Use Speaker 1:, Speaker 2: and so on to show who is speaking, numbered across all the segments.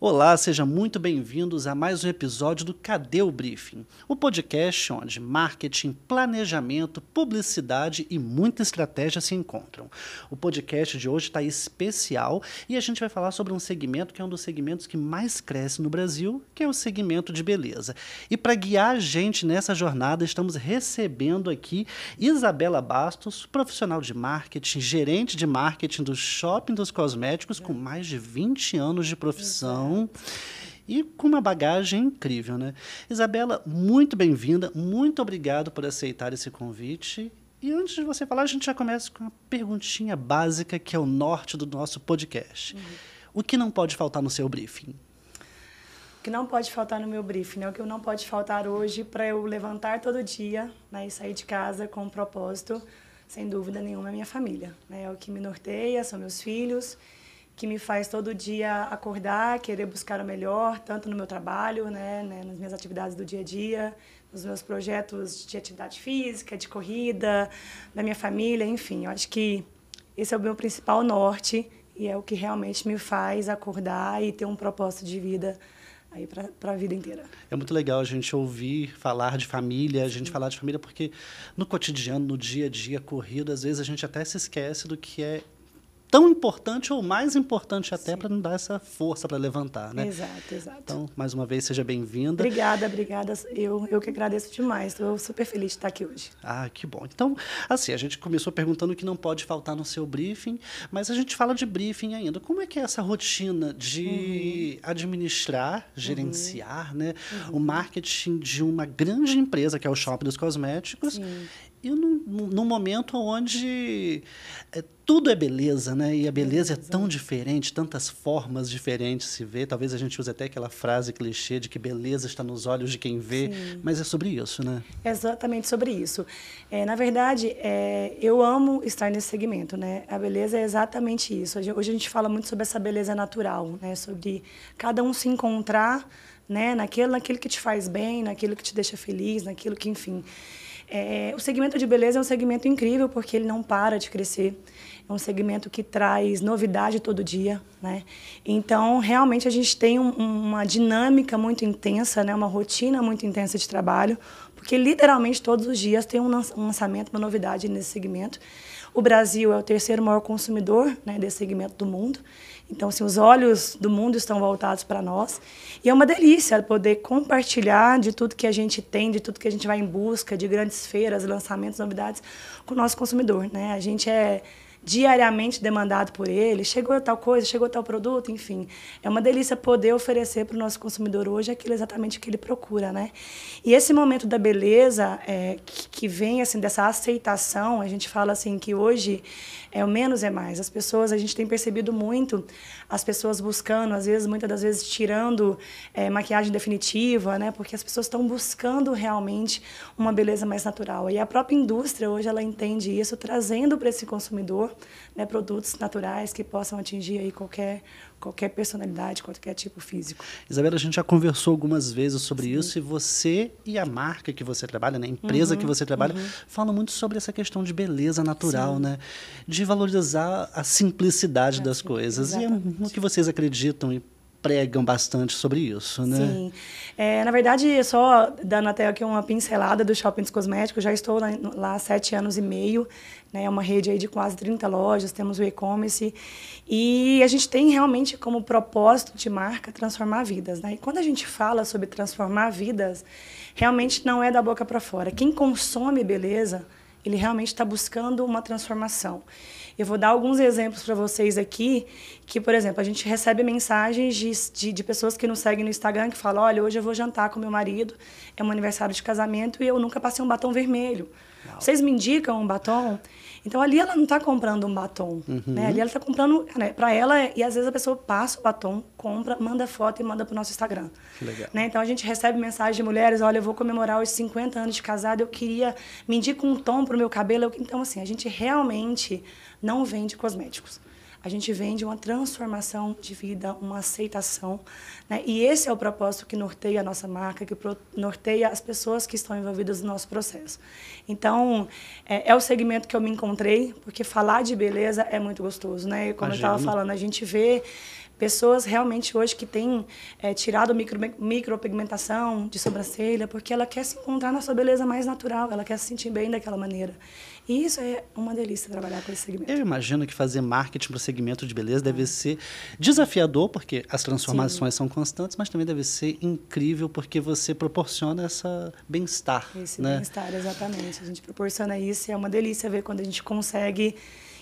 Speaker 1: Olá, sejam muito bem-vindos a mais um episódio do Cadê o Briefing? O podcast onde marketing, planejamento, publicidade e muita estratégia se encontram. O podcast de hoje está especial e a gente vai falar sobre um segmento que é um dos segmentos que mais cresce no Brasil, que é o segmento de beleza. E para guiar a gente nessa jornada, estamos recebendo aqui Isabela Bastos, profissional de marketing, gerente de marketing do Shopping dos Cosméticos, com mais de 20 anos de profissão. Então, e com uma bagagem incrível, né? Isabela, muito bem-vinda, muito obrigado por aceitar esse convite. E antes de você falar, a gente já começa com uma perguntinha básica que é o norte do nosso podcast. Uhum. O que não pode faltar no seu briefing?
Speaker 2: O que não pode faltar no meu briefing, né? O que não pode faltar hoje para eu levantar todo dia, né, e sair de casa com um propósito, sem dúvida nenhuma, é minha família, né? É o que me norteia, são meus filhos que me faz todo dia acordar, querer buscar o melhor, tanto no meu trabalho, né, né, nas minhas atividades do dia a dia, nos meus projetos de atividade física, de corrida, da minha família, enfim. Eu acho que esse é o meu principal norte e é o que realmente me faz acordar e ter um propósito de vida aí para a vida inteira.
Speaker 1: É muito legal a gente ouvir falar de família, a gente Sim. falar de família, porque no cotidiano, no dia a dia corrido, às vezes a gente até se esquece do que é tão importante ou mais importante até para não dar essa força para levantar, né?
Speaker 2: Exato, exato. Então,
Speaker 1: mais uma vez, seja bem-vinda. Obrigada,
Speaker 2: obrigada. Eu, eu que agradeço demais. Estou super feliz de estar aqui hoje.
Speaker 1: Ah, que bom. Então, assim, a gente começou perguntando o que não pode faltar no seu briefing, mas a gente fala de briefing ainda. Como é que é essa rotina de uhum. administrar, gerenciar, uhum. né, uhum. o marketing de uma grande empresa que é o Shopping dos Cosméticos? Sim e num, num momento onde é, tudo é beleza, né? E a beleza é, tão diferente, tantas formas diferentes se vê. Talvez a gente use até aquela frase clichê de que beleza está nos olhos de quem vê, Sim. mas é sobre isso, né?
Speaker 2: É exatamente sobre isso. É, na verdade, é, eu amo estar nesse segmento, né? A beleza é exatamente isso. Hoje a gente fala muito sobre essa beleza natural, né? Sobre cada um se encontrar né? Naquilo, naquilo que te faz bem, naquilo que te deixa feliz, naquilo que, enfim. É, o segmento de beleza é um segmento incrível porque ele não para de crescer. É um segmento que traz novidade todo dia, né? Então, realmente a gente tem um, uma dinâmica muito intensa, né? Uma rotina muito intensa de trabalho, porque literalmente todos os dias tem um lançamento, uma novidade nesse segmento. O Brasil é o terceiro maior consumidor né, desse segmento do mundo. Então, assim, os olhos do mundo estão voltados para nós. E é uma delícia poder compartilhar de tudo que a gente tem, de tudo que a gente vai em busca, de grandes feiras, lançamentos, novidades, com o nosso consumidor. Né? A gente é diariamente demandado por ele, chegou tal coisa, chegou tal produto, enfim. É uma delícia poder oferecer para o nosso consumidor hoje aquilo exatamente que ele procura, né? E esse momento da beleza é, que, que, vem assim dessa aceitação, a gente fala assim que hoje é o menos é mais. As pessoas, a gente tem percebido muito as pessoas buscando, às vezes, muitas das vezes tirando é, maquiagem definitiva, né? Porque as pessoas estão buscando realmente uma beleza mais natural. E a própria indústria hoje ela entende isso, trazendo para esse consumidor né, produtos naturais que possam atingir aí qualquer, qualquer personalidade, qualquer
Speaker 1: tipo físico. Isabela, a gente já conversou algumas vezes sobre Sim. isso e você e a marca que você trabalha, né, a empresa uhum, que você trabalha, uhum. falam muito sobre essa questão de beleza natural, Sim. né? De valorizar a simplicidade é, das coisas. Exatamente. E é no que vocês acreditam e pregam bastante sobre isso, né? Sim.
Speaker 2: É, na verdade, só dando até aqui uma pincelada do Shopping dos Cosméticos, já estou lá, lá há sete anos e meio, né? É uma rede aí de quase 30 lojas, temos o e-commerce. E a gente tem realmente como propósito de marca transformar vidas, né? E quando a gente fala sobre transformar vidas, realmente não é da boca para fora. Quem consome beleza, ele realmente está buscando uma transformação. Eu vou dar alguns exemplos para vocês aqui, que, por exemplo, a gente recebe mensagens de, de, de, pessoas que nos seguem no Instagram que falam, olha, hoje eu vou jantar com meu marido, é um aniversário de casamento e eu nunca passei um batom vermelho. Não. Vocês me indicam um batom? Então, ali ela não está comprando um batom, uhum. né? Ali ela está comprando né, para ela, e às vezes a pessoa passa o batom, compra, manda foto e manda para o nosso Instagram. Legal. Né? Então, a gente recebe mensagem de mulheres, olha, eu vou comemorar os 50 anos de casado, eu queria, me indica um tom para o meu cabelo. Eu... Então, assim, a gente realmente não vende cosméticos. A gente vende uma transformação de vida, uma aceitação. Né? E esse é o propósito que norteia a nossa marca, que norteia as pessoas que estão envolvidas no nosso processo. Então, é, é o segmento que eu me encontrei, porque falar de beleza é muito gostoso. Né? Como Imagina. eu estava falando, a gente vê pessoas realmente hoje que têm é, tirado micro, micropigmentação de sobrancelha, porque ela quer se encontrar na sua beleza mais natural, ela quer se sentir bem daquela maneira. E isso é uma delícia trabalhar com esse segmento.
Speaker 1: Eu imagino que fazer marketing para o segmento de beleza deve ser desafiador, porque as transformações Sim. são constantes, mas também deve ser incrível, porque você proporciona essa bem-estar. Esse né? bem-estar,
Speaker 2: exatamente. A gente proporciona isso e é uma delícia ver quando a gente consegue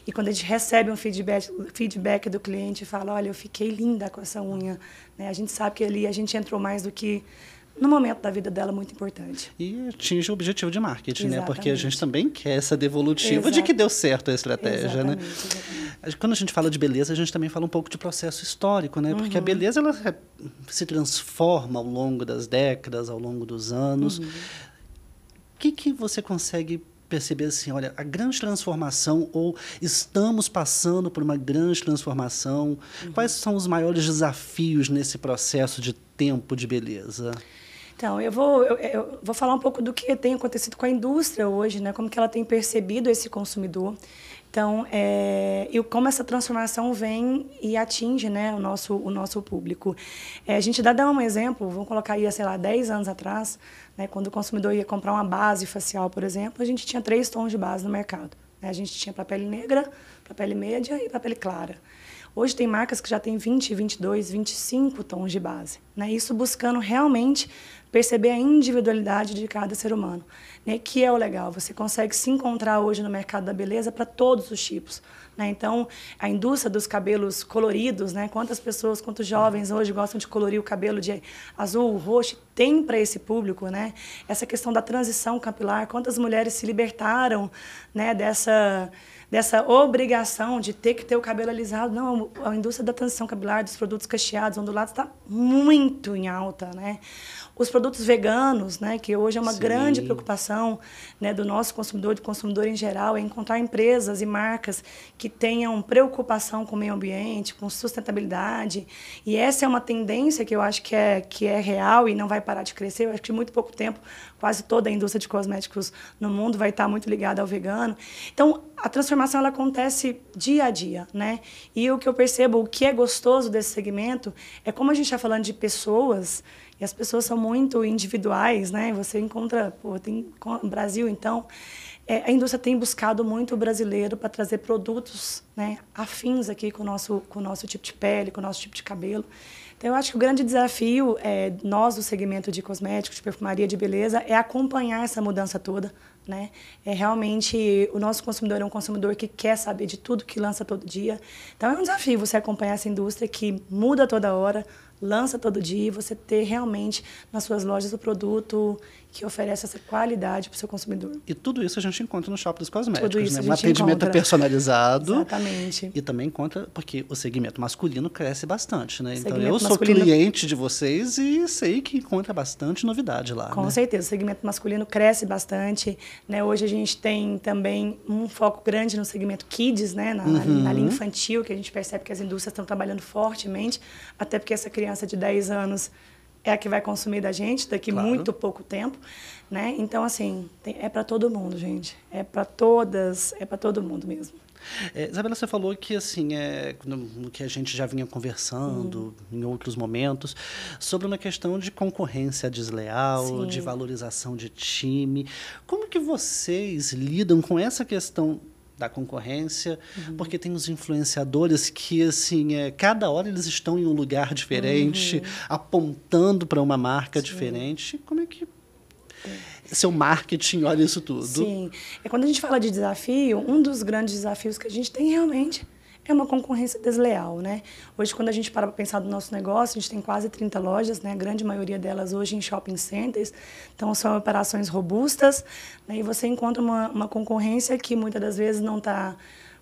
Speaker 2: e quando a gente recebe um feedback, feedback do cliente e fala, olha, eu fiquei linda com essa unha, né? A gente sabe que ali a gente entrou mais do que no momento da vida dela muito importante. E
Speaker 1: atinge o objetivo de marketing, exatamente. né? Porque a gente também quer essa devolutiva Exato. de que deu certo a estratégia, exatamente, né? Exatamente. Quando a gente fala de beleza, a gente também fala um pouco de processo histórico, né? Porque a uhum. beleza ela é, se transforma ao longo das décadas, ao longo dos anos. O uhum. que, que você consegue perceber assim, olha, a grande transformação ou estamos passando por uma grande transformação? Uhum. Quais são os maiores desafios nesse processo de tempo de beleza?
Speaker 2: Então, eu vou, eu, eu, vou falar um pouco do que tem acontecido com a indústria hoje, né? Como que ela tem percebido esse consumidor. Então, é, e como essa transformação vem e atinge né, o, nosso, o nosso público. É, a gente dá, dá um exemplo, vamos colocar aí, sei lá, 10 anos atrás, né, quando o consumidor ia comprar uma base facial, por exemplo, a gente tinha três tons de base no mercado. Né? A gente tinha para pele negra, para pele média e para pele clara. Hoje tem marcas que já têm 20, 22, 25 tons de base. Né? Isso buscando realmente perceber a individualidade de cada ser humano, né? que é o legal. Você consegue se encontrar hoje no mercado da beleza para todos os tipos. Né? Então, a indústria dos cabelos coloridos, né? quantas pessoas, quantos jovens hoje gostam de colorir o cabelo de azul, roxo, tem para esse público. Né? Essa questão da transição capilar, quantas mulheres se libertaram né? dessa dessa obrigação de ter que ter o cabelo alisado. Não, a indústria da transição capilar, dos produtos cacheados, ondulados, está muito em alta, né? Os produtos veganos, né, que hoje é uma Sim. grande preocupação né, do nosso consumidor, do consumidor em geral, é encontrar empresas e marcas que tenham preocupação com o meio ambiente, com sustentabilidade. E essa é uma tendência que eu acho que é, que é real e não vai parar de crescer. Eu acho que em muito pouco tempo, quase toda a indústria de cosméticos no mundo vai estar muito ligada ao vegano. Então, a transformação transformação ela acontece dia a dia, né? E o que eu percebo, o que é gostoso desse segmento é como a gente está falando de pessoas e as pessoas são muito individuais, né? Você encontra, pô, tem Brasil então é, a indústria tem buscado muito o brasileiro para trazer produtos, né, afins aqui com o nosso com o nosso tipo de pele, com o nosso tipo de cabelo. Então, eu acho que o grande desafio é, nós do segmento de cosméticos, de perfumaria, de beleza, é acompanhar essa mudança toda, né? É realmente o nosso consumidor é um consumidor que quer saber de tudo que lança todo dia. Então é um desafio você acompanhar essa indústria que muda toda hora, lança todo dia e você ter realmente nas suas lojas o produto que oferece essa
Speaker 1: qualidade para o seu consumidor. E tudo isso a gente encontra no Shopping dos Cosméticos, tudo né? isso né? Um atendimento encontra. personalizado. Exatamente. E também encontra, porque o segmento masculino cresce bastante, né? Então eu sou masculino... cliente de vocês e sei que encontra bastante novidade lá. Com né?
Speaker 2: certeza, o segmento masculino cresce bastante. Né? Hoje a gente tem também um foco grande no segmento kids, né? Na, uhum. na linha infantil, que a gente percebe que as indústrias estão trabalhando fortemente, até porque essa criança criança de 10 anos é a que vai consumir da gente daqui claro. muito pouco tempo, né? Então assim, tem, é para todo mundo, gente. É para todas, é para todo mundo mesmo.
Speaker 1: É, Isabela, você falou que assim, é, no, no que a gente já vinha conversando uhum. em outros momentos, sobre uma questão de concorrência desleal, Sim. de valorização de time. Como que vocês lidam com essa questão da concorrência, uhum. porque tem os influenciadores que, assim, é, cada hora eles estão em um lugar diferente, uhum. apontando para uma marca Sim. diferente. Como é que. É. Seu marketing, olha isso tudo. Sim.
Speaker 2: É quando a gente fala de desafio, um dos grandes desafios que a gente tem realmente é uma concorrência desleal, né? Hoje, quando a gente para para pensar do nosso negócio, a gente tem quase 30 lojas, né? A grande maioria delas hoje em shopping centers. Então, são operações robustas. Né? E você encontra uma, uma concorrência que muitas das vezes não está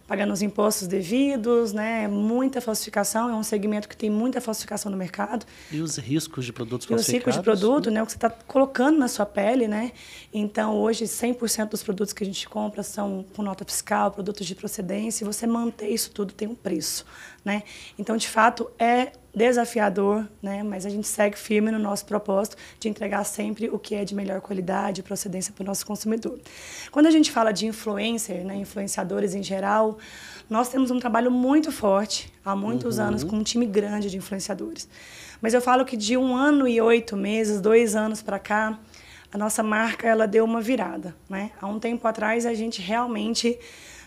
Speaker 2: pagando os impostos devidos, né? É muita falsificação, é um segmento que tem muita falsificação no mercado.
Speaker 1: E os riscos de produtos e falsificados? os riscos de produto,
Speaker 2: né? O que você está colocando na sua pele, né? Então, hoje, 100% dos produtos que a gente compra são com nota fiscal, produtos de procedência, e você manter isso tudo tem um preço, né? Então, de fato, é desafiador, né? mas a gente segue firme no nosso propósito de entregar sempre o que é de melhor qualidade e procedência para o nosso consumidor. Quando a gente fala de influencer, né? influenciadores em geral, nós temos um trabalho muito forte há muitos uhum. anos com um time grande de influenciadores. Mas eu falo que de um ano e oito meses, dois anos para cá, a nossa marca ela deu uma virada. Né? Há um tempo atrás a gente realmente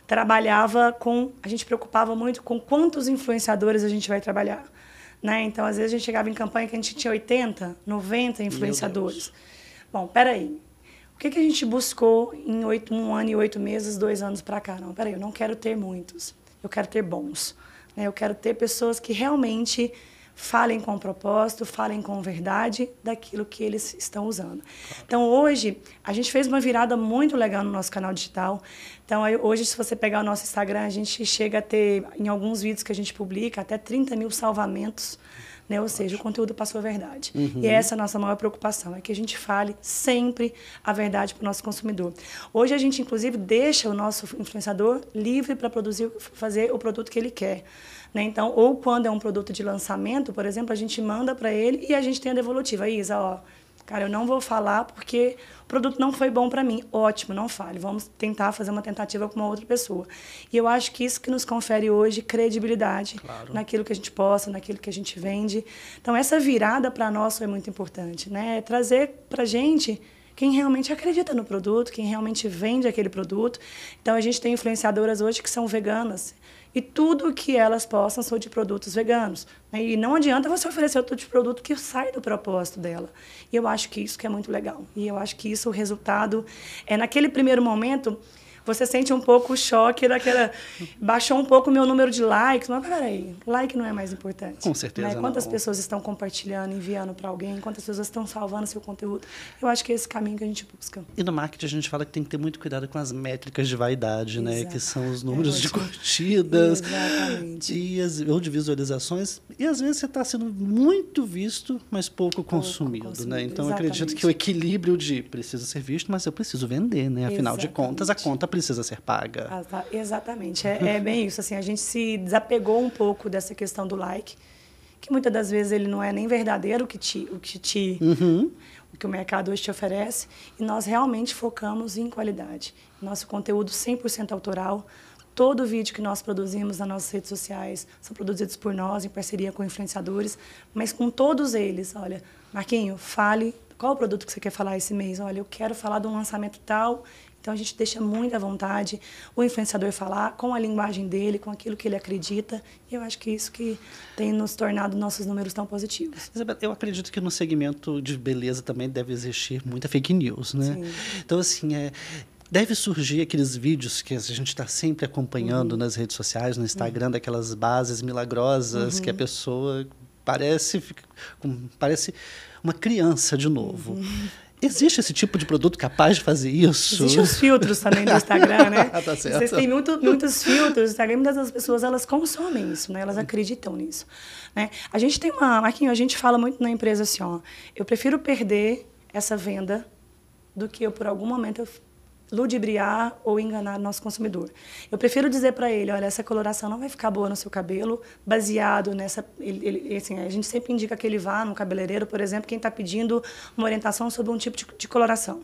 Speaker 2: trabalhava com. A gente preocupava muito com quantos influenciadores a gente vai trabalhar. Né? Então, às vezes, a gente chegava em campanha que a gente tinha 80, 90 influenciadores. Bom, peraí. O que, que a gente buscou em oito, um ano e oito meses, dois anos para cá? Não, peraí, eu não quero ter muitos. Eu quero ter bons. Né? Eu quero ter pessoas que realmente falem com propósito, falem com verdade daquilo que eles estão usando. Então, hoje, a gente fez uma virada muito legal no nosso canal digital. Então, hoje, se você pegar o nosso Instagram, a gente chega a ter, em alguns vídeos que a gente publica, até 30 mil salvamentos. Né? Ou seja, o conteúdo passou a verdade. Uhum. E essa é a nossa maior preocupação, é que a gente fale sempre a verdade para o nosso consumidor. Hoje a gente, inclusive, deixa o nosso influenciador livre para produzir, fazer o produto que ele quer. Né? Então, ou quando é um produto de lançamento, por exemplo, a gente manda para ele e a gente tem a devolutiva. Isa, ó, cara, eu não vou falar porque o produto não foi bom para mim. Ótimo, não fale. Vamos tentar fazer uma tentativa com uma outra pessoa. E eu acho que isso que nos confere hoje credibilidade claro. naquilo que a gente possa, naquilo que a gente vende. Então essa virada para nós é muito importante, né? É trazer para gente quem realmente acredita no produto, quem realmente vende aquele produto. Então a gente tem influenciadoras hoje que são veganas e tudo que elas possam são de produtos veganos. Né? E não adianta você oferecer outro tipo de produto que sai do propósito dela. E eu acho que isso que é muito legal. E eu acho que isso, o resultado, é naquele primeiro momento você sente um pouco o choque daquela. Baixou um pouco o meu número de likes, mas peraí, like não é mais importante. Com certeza. Né? Quantas não. pessoas estão compartilhando, enviando para alguém, quantas pessoas estão salvando seu conteúdo. Eu acho que é esse caminho que a gente busca.
Speaker 1: E no marketing a gente fala que tem que ter muito cuidado com as métricas de vaidade, Exato. né? Que são os é números é, de curtidas Exatamente. e as, ou de visualizações. E às vezes você está sendo muito visto, mas pouco, pouco consumido, né? consumido, né? Então eu acredito que o equilíbrio de preciso ser visto, mas eu preciso vender, né? Afinal Exatamente. de contas, a conta precisa ser paga.
Speaker 2: Ah, tá. Exatamente, é, é, bem isso. Assim, a gente se desapegou um pouco dessa questão do like, que muitas das vezes ele não é nem verdadeiro o que te, o que te, uhum. o que o mercado hoje te oferece. E nós realmente focamos em qualidade. Nosso conteúdo 100% autoral. Todo o vídeo que nós produzimos nas nossas redes sociais são produzidos por nós em parceria com influenciadores, mas com todos eles, olha, Marquinho, fale qual o produto que você quer falar esse mês? Olha, eu quero falar de um lançamento tal então a gente deixa muito à vontade o influenciador falar com a linguagem dele, com aquilo que ele acredita. E eu acho que é isso que tem nos tornado nossos números tão positivos.
Speaker 1: Isabel, eu acredito que no segmento de beleza também deve existir muita fake news, né? Sim. Então assim, é, deve surgir aqueles vídeos que a gente está sempre acompanhando uhum. nas redes sociais, no Instagram, uhum. daquelas bases milagrosas uhum. que a uhum. pessoa parece parece uma criança de novo. Uhum. Existe esse tipo de produto capaz de fazer isso? Existem os filtros também do Instagram, né? tá certo. Vocês têm muito, muitos filtros
Speaker 2: O Instagram, muitas das pessoas elas consomem isso, né? Elas acreditam nisso. Né? A gente tem uma. Marquinhos, a gente fala muito na empresa assim, ó. Eu prefiro perder essa venda do que eu, por algum momento, eu ludibriar ou enganar nosso consumidor. Eu prefiro dizer para ele, olha, essa coloração não vai ficar boa no seu cabelo, baseado nessa, ele, ele, assim, a gente sempre indica que ele vá no cabeleireiro, por exemplo, quem está pedindo uma orientação sobre um tipo de, de coloração.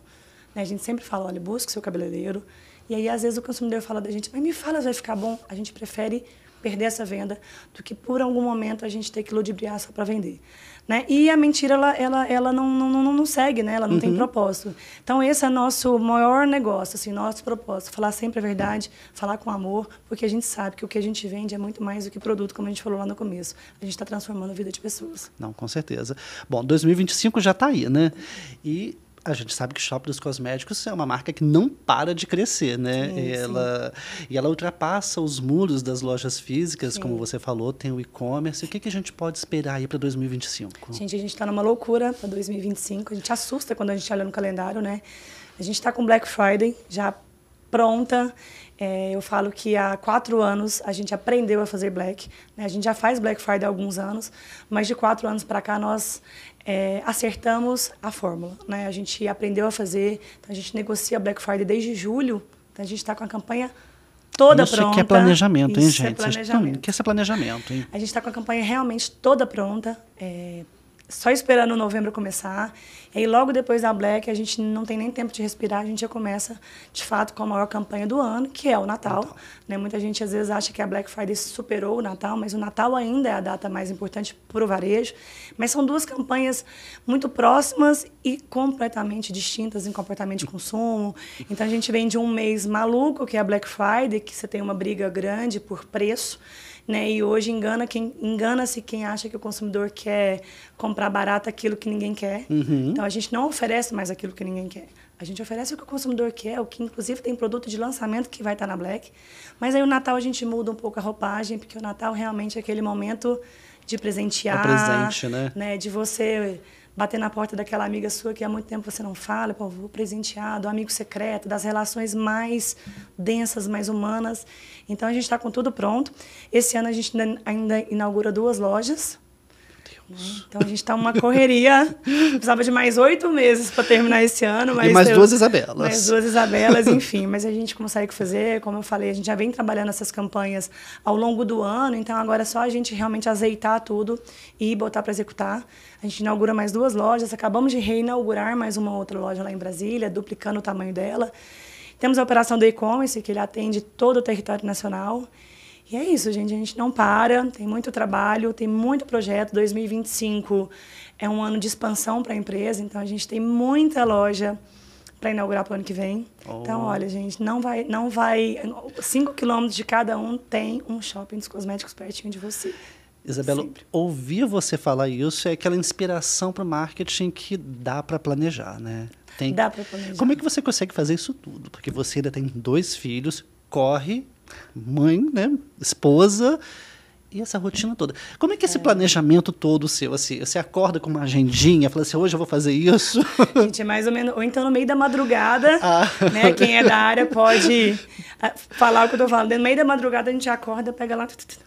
Speaker 2: Né? A gente sempre fala, olha, busque seu cabeleireiro. E aí às vezes o consumidor fala da gente, mas me fala se vai ficar bom. A gente prefere perder essa venda do que por algum momento a gente ter que ludibriar só para vender. Né? E a mentira, ela, ela, ela não, não, não segue, né? Ela não uhum. tem propósito. Então, esse é nosso maior negócio, assim, nosso propósito. Falar sempre a verdade, falar com amor, porque a gente sabe que o que a gente vende é muito mais do que produto, como a gente falou lá no começo. A gente está transformando a vida de pessoas.
Speaker 1: Não, com certeza. Bom, 2025 já está aí, né? E a gente sabe que Shop dos Cosméticos é uma marca que não para de crescer, né? Sim, ela, sim. E ela ultrapassa os muros das lojas físicas, sim. como você falou, tem o e-commerce. O que, que a gente pode esperar aí para 2025?
Speaker 2: Gente, a gente está numa loucura para 2025. A gente assusta quando a gente olha no calendário, né? A gente está com Black Friday já pronta. É, eu falo que há quatro anos a gente aprendeu a fazer black. Né? A gente já faz Black Friday há alguns anos, mas de quatro anos para cá nós é, acertamos a fórmula. Né? A gente aprendeu a fazer, então a gente negocia Black Friday desde julho, então a gente está com a campanha toda Isso pronta. Isso que é planejamento, hein, Isso é gente? É planejamento.
Speaker 1: Vocês que é planejamento, hein?
Speaker 2: A gente está com a campanha realmente toda pronta, é, só esperando novembro começar. E aí, logo depois da Black, a gente não tem nem tempo de respirar, a gente já começa, de fato, com a maior campanha do ano, que é o Natal. Natal. Né? Muita gente, às vezes, acha que a Black Friday superou o Natal, mas o Natal ainda é a data mais importante para o varejo. Mas são duas campanhas muito próximas e completamente distintas em comportamento de consumo. Então, a gente vem de um mês maluco, que é a Black Friday, que você tem uma briga grande por preço né? E hoje engana quem engana-se quem acha que o consumidor quer comprar barato aquilo que ninguém quer. Uhum. Então a gente não oferece mais aquilo que ninguém quer. A gente oferece o que o consumidor quer, o que inclusive tem produto de lançamento que vai estar tá na Black. Mas aí o Natal a gente muda um pouco a roupagem, porque o Natal realmente é aquele momento de presentear, é presente, né? né? De você bater na porta daquela amiga sua que há muito tempo você não fala, pô, vou presentear, do amigo secreto, das relações mais densas, mais humanas. Então a gente está com tudo pronto. Esse ano a gente ainda inaugura duas lojas né? Então a gente está uma correria. Precisava de mais oito meses para terminar esse ano. Mas e mais eu, duas Isabelas. Mais duas Isabelas, enfim. Mas a gente consegue fazer, como eu falei, a gente já vem trabalhando essas campanhas ao longo do ano. Então agora é só a gente realmente azeitar tudo e botar para executar. A gente inaugura mais duas lojas. Acabamos de reinaugurar mais uma outra loja lá em Brasília, duplicando o tamanho dela. Temos a operação do e-commerce, que ele atende todo o território nacional. E é isso, gente. A gente não para, tem muito trabalho, tem muito projeto. 2025 é um ano de expansão para a empresa, então a gente tem muita loja para inaugurar para o ano que vem.
Speaker 1: Oh. Então, olha,
Speaker 2: gente, não vai, não vai. Cinco quilômetros de cada um tem um shopping dos cosméticos pertinho de você.
Speaker 1: Isabela, Sempre. ouvir você falar isso é aquela inspiração para o marketing que dá para planejar, né? Tem... Dá para planejar. Como é que você consegue fazer isso tudo? Porque você ainda tem dois filhos, corre mãe, né, esposa e essa rotina toda. Como é que é esse é. planejamento todo seu, assim? Você acorda com uma agendinha, fala assim, hoje eu vou fazer isso? Gente,
Speaker 2: é mais ou menos. Ou então no meio da
Speaker 1: madrugada,
Speaker 2: ah. né? Quem é da área pode ah, falar o que eu tô falando. No meio da madrugada a gente acorda, pega lá,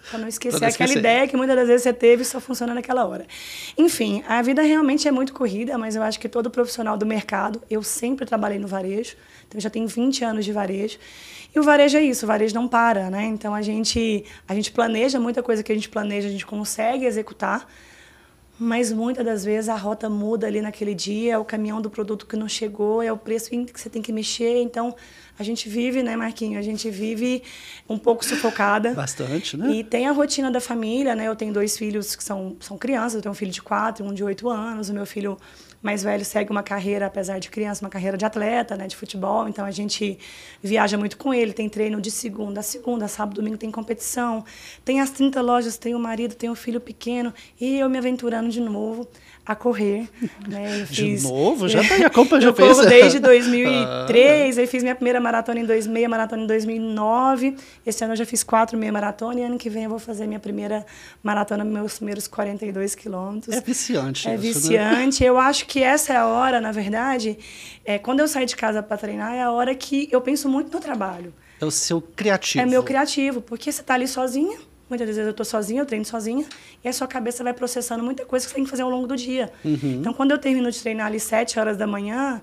Speaker 2: para não esquecer aquela ideia que muitas das vezes você teve só funciona naquela hora. Enfim, a vida realmente é muito corrida, mas eu acho que todo profissional do mercado, eu sempre trabalhei no varejo, então já tenho 20 anos de varejo. E o varejo é isso, o varejo não para, né? Então a gente, a gente planeja muita coisa coisa que a gente planeja, a gente consegue executar. Mas muitas das vezes a rota muda ali naquele dia, é o caminhão do produto que não chegou, é o preço que você tem que mexer. Então, a gente vive, né, Marquinho? A gente vive um pouco sufocada.
Speaker 1: Bastante, né? E
Speaker 2: tem a rotina da família, né? Eu tenho dois filhos que são, são crianças, eu tenho um filho de quatro, um de oito anos, o meu filho mais velho segue uma carreira, apesar de criança, uma carreira de atleta, né, de futebol. Então a gente viaja muito com ele, tem treino de segunda a segunda, sábado, domingo tem competição. Tem as 30 lojas, tem o marido, tem o filho pequeno e eu me aventurando de novo a correr. Né? Fiz, de novo? Já tá aí, a compra já fez. desde 2003, ah. aí fiz minha primeira maratona em 2006, maratona em 2009. Esse ano eu já fiz quatro meia maratona e ano que vem eu vou fazer minha primeira maratona, meus primeiros 42 quilômetros.
Speaker 1: É viciante. É isso, né? viciante.
Speaker 2: Né? Eu acho que essa é a hora, na verdade, é, quando eu saio de casa para treinar, é a hora que eu penso muito no trabalho.
Speaker 1: É o seu criativo. É meu
Speaker 2: criativo, porque você tá ali sozinha Muitas vezes eu estou sozinha, eu treino sozinha, e a sua cabeça vai processando muita coisa que você tem que fazer ao longo do dia. Uhum. Então, quando eu termino de treinar ali 7 horas da manhã,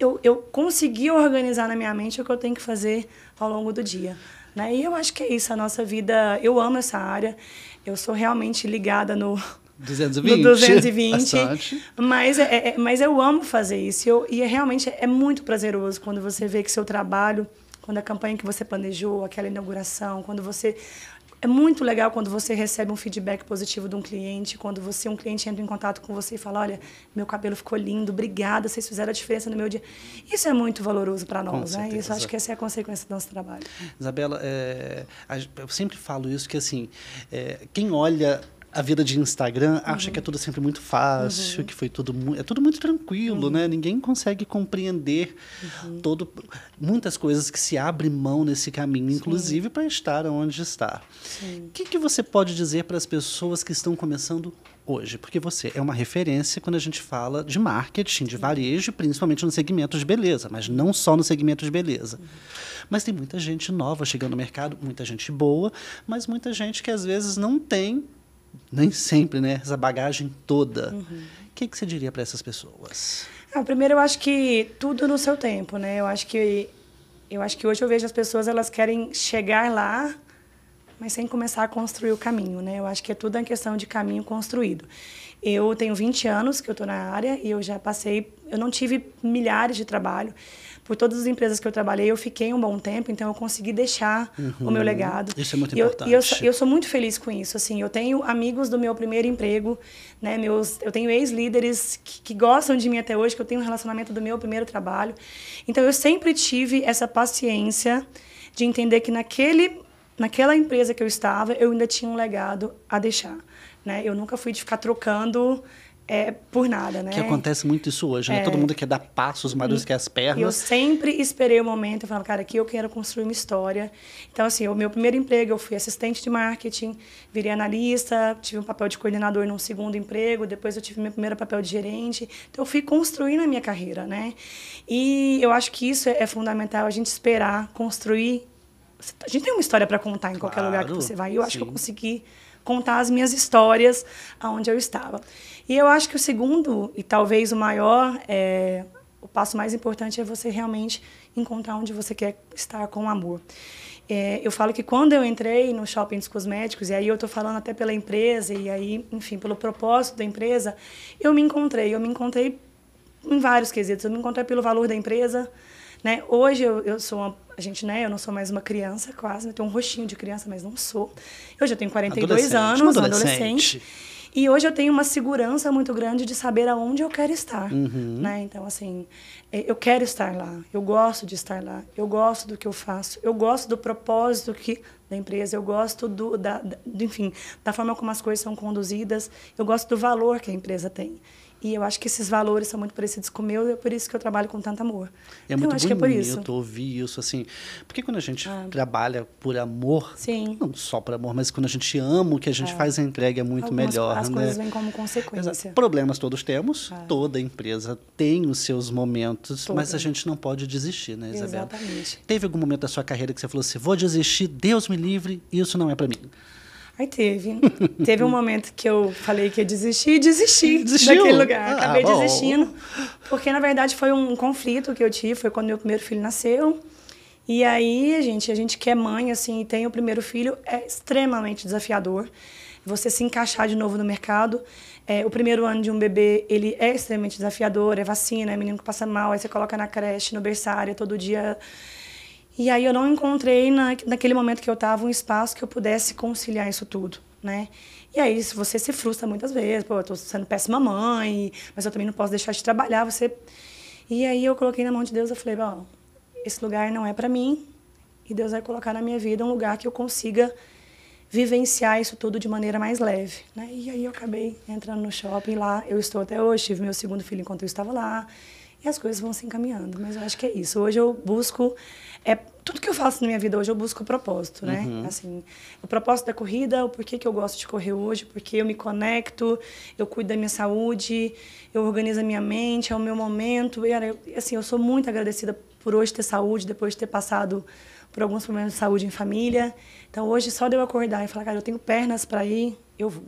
Speaker 2: eu, eu consegui organizar na minha mente o que eu tenho que fazer ao longo do dia. Né? E eu acho que é isso, a nossa vida. Eu amo essa área, eu sou realmente ligada no.
Speaker 1: 220. 220.
Speaker 2: Mas, é, é, mas eu amo fazer isso. Eu, e é, realmente é muito prazeroso quando você vê que seu trabalho, quando a campanha que você planejou, aquela inauguração, quando você é muito legal quando você recebe um feedback positivo de um cliente, quando você um cliente entra em contato com você e fala: "Olha, meu cabelo ficou lindo, obrigada, vocês fizeram a diferença no meu dia". Isso é muito
Speaker 1: valoroso para nós, né? Isso acho que
Speaker 2: essa é a consequência do nosso trabalho.
Speaker 1: Isabela, é, eu sempre falo isso que assim, é, quem olha a vida de Instagram, acha que é uhum. tudo sempre muito fácil, uhum. que foi tudo é tudo muito tranquilo, uhum. né? Ninguém consegue compreender uhum. todo muitas coisas que se abre mão nesse caminho, Sim. inclusive para estar onde está. O que, que você pode dizer para as pessoas que estão começando hoje? Porque você é uma referência quando a gente fala de marketing, de varejo, principalmente no segmento de beleza, mas não só no segmento de beleza. Uhum. Mas tem muita gente nova chegando no mercado, muita gente boa, mas muita gente que às vezes não tem nem sempre, né? Essa bagagem toda. Uhum. O que, que você diria para essas pessoas?
Speaker 2: Ah, primeiro, eu acho que tudo no seu tempo, né? Eu acho que eu acho que hoje eu vejo as pessoas elas querem chegar lá, mas sem começar a construir o caminho, né? Eu acho que é tudo uma questão de caminho construído. Eu tenho 20 anos que eu estou na área e eu já passei, eu não tive milhares de trabalho, por todas as empresas que eu trabalhei, eu fiquei um bom tempo, então eu consegui deixar uhum. o meu uhum. legado. Isso é muito e importante. Eu, e eu, eu, sou muito feliz com isso, assim, eu tenho amigos do meu primeiro emprego, né, meus, eu tenho ex-líderes que, que gostam de mim até hoje, que eu tenho um relacionamento do meu primeiro trabalho. Então eu sempre tive essa paciência de entender que naquele naquela empresa que eu estava, eu ainda tinha um legado a deixar. Né? Eu nunca fui de ficar trocando é, por nada, né? Que acontece
Speaker 1: muito isso hoje, né? É. Todo mundo quer dar passos mais do que as pernas. E eu
Speaker 2: sempre esperei o momento, eu falava, cara, aqui eu quero construir uma história. Então, assim, o meu primeiro emprego, eu fui assistente de marketing, virei analista, tive um papel de coordenador num segundo emprego, depois eu tive meu primeiro papel de gerente. Então, eu fui construindo a minha carreira, né? E eu acho que isso é fundamental, a gente esperar construir. A gente tem uma história para contar em qualquer claro, lugar que você vai. E eu sim. acho que eu consegui contar as minhas histórias aonde eu estava. E eu acho que o segundo, e talvez o maior, é, o passo mais importante é você realmente encontrar onde você quer estar com amor. É, eu falo que quando eu entrei no shopping dos cosméticos, e aí eu estou falando até pela empresa, e aí, enfim, pelo propósito da empresa, eu me encontrei. Eu me encontrei em vários quesitos. Eu me encontrei pelo valor da empresa, né? Hoje eu, eu sou uma, a gente, né, eu não sou mais uma criança quase, Eu né? tenho um rostinho de criança, mas não sou. Eu já tenho 42 adolescente, anos, adolescente. adolescente. E hoje eu tenho uma segurança muito grande de saber aonde eu quero estar, uhum. né? Então, assim, é, eu quero estar lá, eu gosto de estar lá, eu gosto do que eu faço, eu gosto do propósito que da empresa, eu gosto do, da, da enfim, da forma como as coisas são conduzidas, eu gosto do valor que a empresa tem. E eu acho que esses valores são muito parecidos com o meu, e é por isso que eu trabalho com tanto amor. É então, muito eu acho bonito que é por isso.
Speaker 1: ouvir isso, assim. Porque quando a gente ah. trabalha por amor, Sim. não só por amor, mas quando a gente ama o que a gente é. faz, a entrega é muito Algumas, melhor. As né? coisas vêm
Speaker 2: como consequência.
Speaker 1: Exato. Problemas todos temos, ah. toda empresa tem os seus momentos, mas a gente não pode desistir, né, Isabela? Exatamente. Teve algum momento da sua carreira que você falou assim: vou desistir, Deus me livre, isso não é para mim? Aí teve. teve um
Speaker 2: momento que eu falei que ia desisti e desisti Desistiu? daquele lugar. Ah, Acabei bom. desistindo. Porque, na verdade, foi um conflito que eu tive. Foi quando meu primeiro filho nasceu. E aí, gente, a gente que é mãe, assim, e tem o primeiro filho, é extremamente desafiador. Você se encaixar de novo no mercado. É, o primeiro ano de um bebê, ele é extremamente desafiador. É vacina, é menino que passa mal. Aí você coloca na creche, no berçário, todo dia e aí eu não encontrei na, naquele momento que eu estava um espaço que eu pudesse conciliar isso tudo, né? E aí você se frustra muitas vezes, pô, eu tô sendo péssima mãe, mas eu também não posso deixar de trabalhar, você E aí eu coloquei na mão de Deus, eu falei, ó, esse lugar não é para mim, e Deus vai colocar na minha vida um lugar que eu consiga vivenciar isso tudo de maneira mais leve, né? E aí eu acabei entrando no shopping lá, eu estou até hoje, tive meu segundo filho enquanto eu estava lá e as coisas vão se encaminhando. Mas eu acho que é isso. Hoje eu busco. É, tudo que eu faço na minha vida hoje eu busco o propósito, né? Uhum. Assim, o propósito da corrida, o porquê que eu gosto de correr hoje, porque eu me conecto, eu cuido da minha saúde, eu organizo a minha mente, é o meu momento. E, assim, eu sou muito agradecida por hoje ter saúde, depois de ter passado por alguns problemas de saúde em família. Então hoje só de eu acordar e falar, cara, eu tenho pernas para ir, eu vou.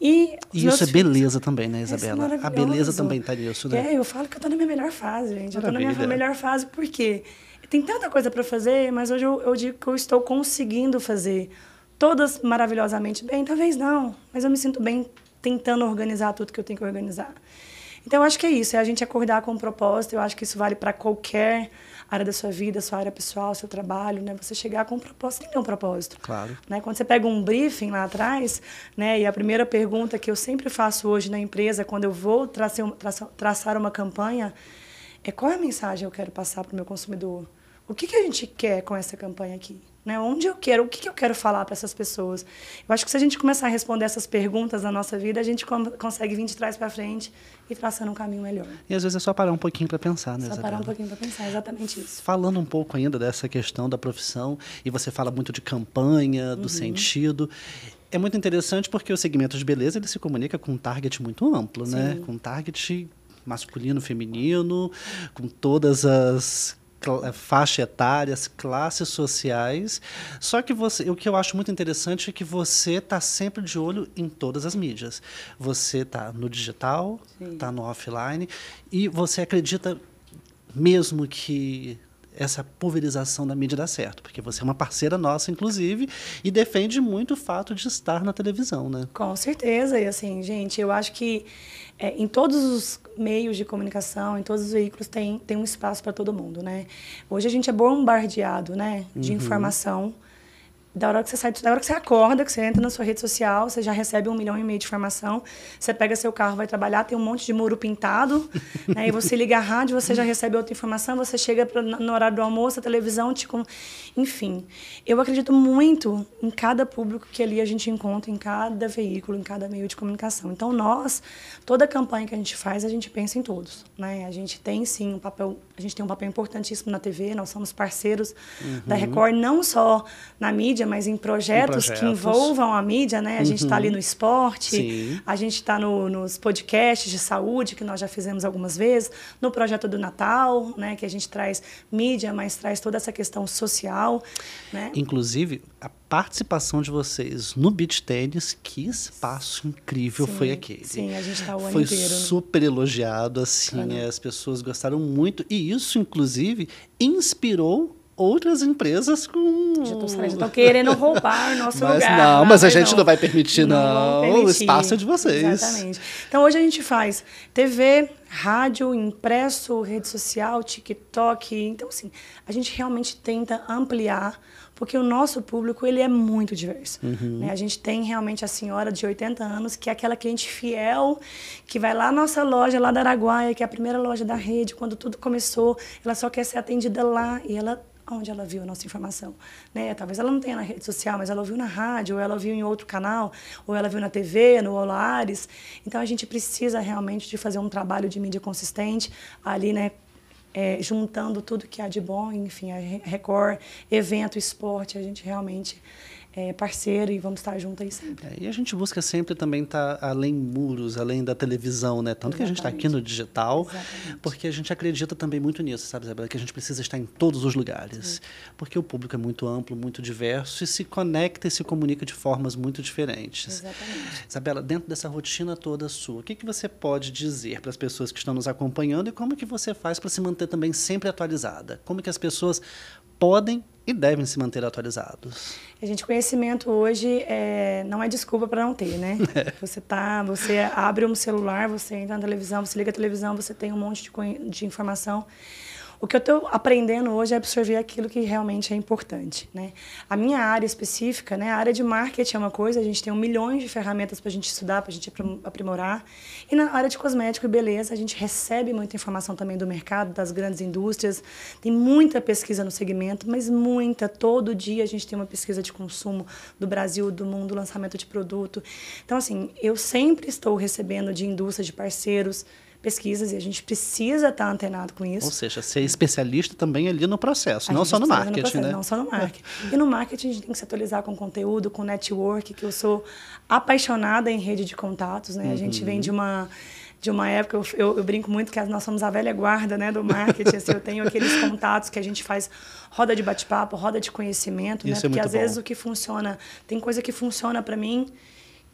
Speaker 2: E, e isso é
Speaker 1: beleza também, né, é, é Isabela? É a beleza também tá nisso, né?
Speaker 2: É, eu falo que eu tô na minha melhor fase, gente. Maravilha. Eu tô na minha melhor fase porque tem tanta coisa para fazer, mas hoje eu, eu digo que eu estou conseguindo fazer todas maravilhosamente bem. Talvez não, mas eu me sinto bem tentando organizar tudo que eu tenho que organizar. Então, eu acho que é isso, é a gente acordar com um propósito. Eu acho que isso vale para qualquer área da sua vida, sua área pessoal, seu trabalho, né? Você chegar com um propósito, tem que ter um propósito. Claro. Né? Quando você pega um briefing lá atrás, né? E a primeira pergunta que eu sempre faço hoje na empresa, quando eu vou traçar, traçar, traçar uma campanha, é qual é a mensagem que eu quero passar para o meu consumidor? O que, que a gente quer com essa campanha aqui? Né? Onde eu quero, o que, que eu quero falar para essas pessoas? Eu acho que se a gente começar a responder essas perguntas na nossa vida, a gente consegue vir de trás para frente e traçando um caminho melhor.
Speaker 1: E às vezes é só parar um pouquinho para pensar, né? Só Isabela? parar um pouquinho
Speaker 2: para pensar, exatamente
Speaker 1: isso. Falando um pouco ainda dessa questão da profissão, e você fala muito de campanha, do uhum. sentido é muito interessante porque o segmento de beleza ele se comunica com um target muito amplo, né? Sim. né? Com um target masculino, feminino, com todas as faixa etária, classes sociais. Só que você, o que eu acho muito interessante é que você está sempre de olho em todas as mídias. Você está no digital, está no offline, e você acredita mesmo que essa pulverização da mídia dá certo, porque você é uma parceira nossa, inclusive, e defende muito o fato de estar na televisão, né?
Speaker 2: Com certeza, e assim, gente, eu acho que é, em todos os meios de comunicação, em todos os veículos, tem, tem um espaço para todo mundo, né? Hoje a gente é bombardeado, né, de uhum. informação, da hora que você sai, da hora que você acorda, que você entra na sua rede social, você já recebe um milhão e meio de informação. Você pega seu carro, vai trabalhar, tem um monte de muro pintado, né? E você liga a rádio, você já recebe outra informação, você chega pra, no horário do almoço, a televisão tipo, enfim. Eu acredito muito em cada público que ali a gente encontra, em cada veículo, em cada meio de comunicação. Então nós, toda campanha que a gente faz, a gente pensa em todos, né? A gente tem sim um papel a gente tem um papel importantíssimo na TV, nós somos parceiros uhum. da Record, não só na mídia, mas em projetos, em projetos. que envolvam a mídia, né? A uhum. gente está ali no uhum. esporte, Sim. a gente está no, nos podcasts de saúde, que nós já fizemos algumas vezes, no projeto do Natal, né? Que a gente traz mídia, mas traz toda essa questão social, né?
Speaker 1: Inclusive, a participação de vocês no beach tênis. Que espaço incrível sim, foi aquele. Sim, a
Speaker 2: gente está o ano Foi inteiro.
Speaker 1: super elogiado, assim, as pessoas gostaram muito. E isso, inclusive, inspirou outras empresas com. Já estão querendo roubar o nosso mas lugar. Não, mas a gente não. não vai permitir, não. não permitir. O espaço é de vocês. Exatamente. Então hoje a
Speaker 2: gente faz TV, rádio, impresso, rede social, TikTok. Então, assim, a gente realmente tenta ampliar, porque o nosso público, ele é muito diverso. Uhum. Né? A gente tem realmente a senhora de 80 anos, que é aquela cliente fiel, que vai lá na nossa loja, lá da Araguaia, que é a primeira loja da rede, quando tudo começou, ela só quer ser atendida lá e ela onde ela viu a nossa informação. Né? Talvez ela não tenha na rede social, mas ela ouviu na rádio, ou ela ouviu em outro canal, ou ela viu na TV, no Olares. Então a gente precisa realmente de fazer um trabalho de mídia consistente ali, né? É, juntando tudo que há de bom, enfim, a Record, evento, esporte, a gente realmente é, e vamos estar juntos aí sempre.
Speaker 1: É, e a gente busca sempre também estar tá além muros, além da televisão, né? Tanto Exatamente. que a gente está aqui no digital, Exatamente. porque a gente acredita também muito nisso, sabe, Isabela? Que a gente precisa estar em todos os lugares. Sim. Porque o público é muito amplo, muito diverso e se conecta e se comunica de formas muito diferentes. Exatamente. Isabela, dentro dessa rotina toda sua, o que, que você pode dizer para as pessoas que estão nos acompanhando e como que você faz para se manter também sempre atualizada? Como que as pessoas podem e devem se manter atualizados.
Speaker 2: A gente conhecimento hoje é, não é desculpa para não ter, né? É. Você tá, você abre um celular, você entra na televisão, você liga a televisão, você tem um monte de, de informação o que eu estou aprendendo hoje é absorver aquilo que realmente é importante, né? A minha área específica, né? A área de marketing é uma coisa, a gente tem um milhões de ferramentas para a gente estudar, para a gente aprimorar. E na área de cosmético e beleza, a gente recebe muita informação também do mercado, das grandes indústrias. Tem muita pesquisa no segmento, mas muita. Todo dia a gente tem uma pesquisa de consumo do Brasil, do mundo, lançamento de produto. Então, assim, eu sempre estou recebendo de indústria, de parceiros, pesquisas e a gente precisa estar antenado com isso. Ou
Speaker 1: seja, ser especialista também ali no processo, a não só no marketing, no processo, né? Não só
Speaker 2: no é. marketing. E no marketing a gente tem que se atualizar com conteúdo, com network, que eu sou apaixonada em rede de contatos, né? A gente vem de uhum. uma de uma época, eu, eu, eu, brinco muito que nós somos a velha guarda né, do marketing. assim, eu tenho aqueles contatos que a gente faz roda de bate-papo, roda de conhecimento, né? Isso né? Porque às bom. vezes o que funciona, tem coisa que funciona para mim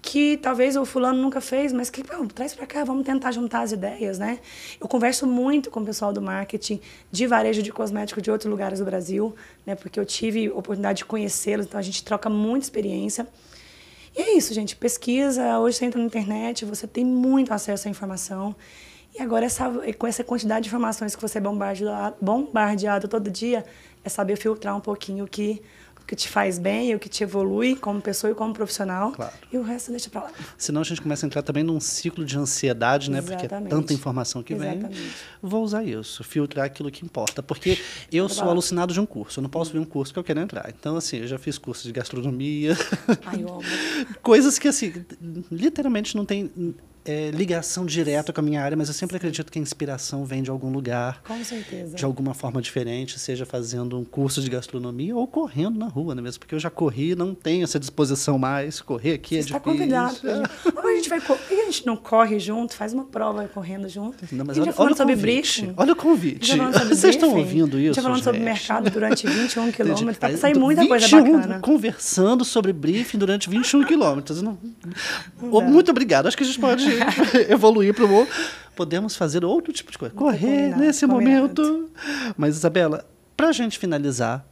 Speaker 2: que talvez o fulano nunca fez, mas que traz para cá, vamos tentar juntar as ideias, né? Eu converso muito com o pessoal do marketing, de varejo de cosmético de outros lugares do Brasil, né? Porque eu tive oportunidade de conhecê-los, então a gente troca muita experiência. E é isso, gente, pesquisa, hoje você entra na internet, você tem muito acesso à informação. E agora essa, com essa quantidade de informações que você é bombardeado, bombardeado todo dia, é saber filtrar um pouquinho o que que te faz bem, o que te evolui como pessoa e como profissional. Claro. E o resto deixa para lá.
Speaker 1: Senão a gente começa a entrar também num ciclo de ansiedade, né? Exatamente. Porque é tanta informação que vem. Exatamente. Vou usar isso, filtrar aquilo que importa. Porque eu sou alucinado de um curso, eu não posso ver um curso que eu quero entrar. Então, assim, eu já fiz curso de gastronomia. Ai, eu amo. Coisas que, assim, literalmente não tem é, ligação direta com a minha área, mas eu sempre acredito que a inspiração vem de algum lugar. Com certeza. De alguma forma diferente, seja fazendo um curso de gastronomia ou correndo na rua, não é mesmo? Porque eu já corri, não tenho essa disposição mais. Correr aqui Você é está difícil. Convidado.
Speaker 2: gente vai. a gente não corre junto, faz uma prova correndo junto? Não, mas a gente olha, falando sobre briefing.
Speaker 1: Olha o convite. Vocês estão ouvindo isso? A gente falando sobre mercado durante 21 quilômetros. Tá sair muita coisa bacana. Conversando sobre briefing durante 21 quilômetros. Não... Não. Muito obrigado. Acho que a gente pode evoluir para o. Podemos fazer outro tipo de coisa. Correr combinado, nesse combinado. momento. Mas, Isabela, para a gente finalizar,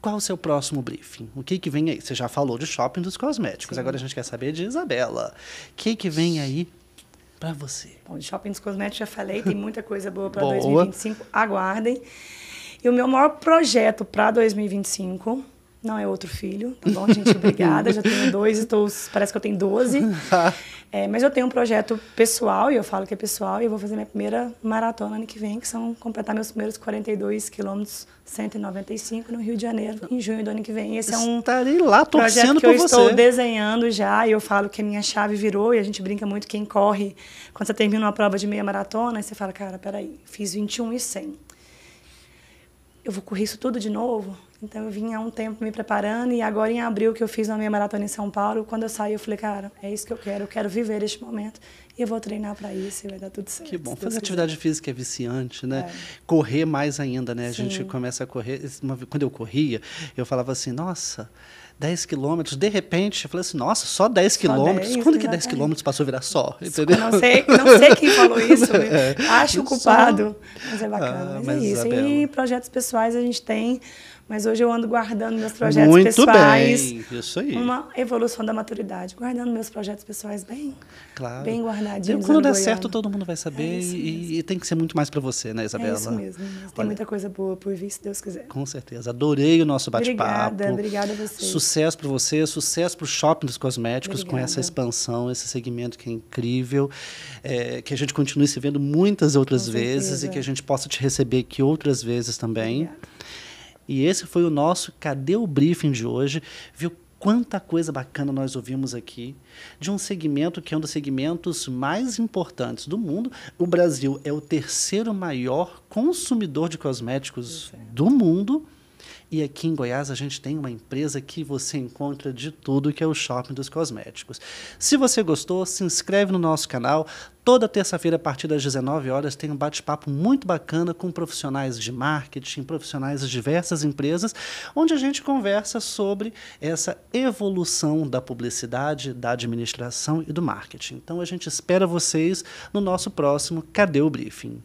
Speaker 1: qual o seu próximo briefing? O que, que vem aí? Você já falou de shopping dos cosméticos, Sim. agora a gente quer saber de Isabela. O que, que vem aí para você? Bom, de shopping dos cosméticos já falei, tem muita
Speaker 2: coisa boa para 2025,
Speaker 1: aguardem.
Speaker 2: E o meu maior projeto para 2025 não é outro filho, tá bom, gente? Obrigada. Já tenho dois, estou, parece que eu tenho doze. É, mas eu tenho um projeto pessoal, e eu falo que é pessoal, e eu vou fazer minha primeira maratona ano que vem, que são completar meus primeiros 42 quilômetros, 195 no Rio de Janeiro, em junho do ano que vem. Esse é um
Speaker 1: Estarei lá, projeto que eu estou
Speaker 2: desenhando já, e eu falo que a minha chave virou, e a gente brinca muito quem corre. Quando você termina uma prova de meia maratona, você fala, cara, peraí, fiz 21 e 100. Eu vou correr isso tudo de novo? Então eu vinha há um tempo me preparando e agora em abril que eu fiz a minha maratona em São Paulo, quando eu saí eu falei, cara, é isso que eu quero, eu quero viver este momento e eu vou treinar para isso e vai dar tudo certo. Que bom, fazer atividade
Speaker 1: quiser. física é viciante, né? É. Correr mais ainda, né? A gente começa a correr, quando eu corria, eu falava assim, nossa, 10 quilômetros, de repente, eu falei assim, nossa, só 10 quilômetros? Quando exatamente. que 10 quilômetros passou a virar só? Entendeu? Não sei, não sei quem falou isso, é, acho o culpado, só... mas é bacana, ah, mas, mas, é ah, isso. É
Speaker 2: e projetos pessoais a gente tem mas hoje eu ando guardando meus projetos Muito pessoais. Muito bem, isso aí. Uma evolução da maturidade. Guardando meus projetos pessoais bem, claro. bem guardadinhos. E quando der certo,
Speaker 1: todo mundo vai saber é e, e, tem que ser muito mais para você, né, Isabela? É isso mesmo. É Olha, tem muita
Speaker 2: coisa boa por vir, se Deus quiser.
Speaker 1: Com certeza. Adorei o nosso bate-papo. Obrigada,
Speaker 2: obrigada a você. Sucesso
Speaker 1: para você, sucesso para o Shopping dos Cosméticos obrigada. com essa expansão, esse segmento que é incrível. É, que a gente continue se vendo muitas outras com vezes certeza. e que a gente possa te receber aqui outras vezes também. Obrigada. E esse foi o nosso Cadê o Briefing de hoje. Viu quanta coisa bacana nós ouvimos aqui de um segmento que é um dos segmentos mais importantes do mundo. O Brasil é o terceiro maior consumidor de cosméticos do mundo. E aqui em Goiás a gente tem uma empresa que você encontra de tudo, que é o Shopping dos Cosméticos. Se você gostou, se inscreve no nosso canal. Toda terça-feira, a partir das 19 horas, tem um bate-papo muito bacana com profissionais de marketing, profissionais de diversas empresas, onde a gente conversa sobre essa evolução da publicidade, da administração e do marketing. Então a gente espera vocês no nosso próximo Cadê o Briefing?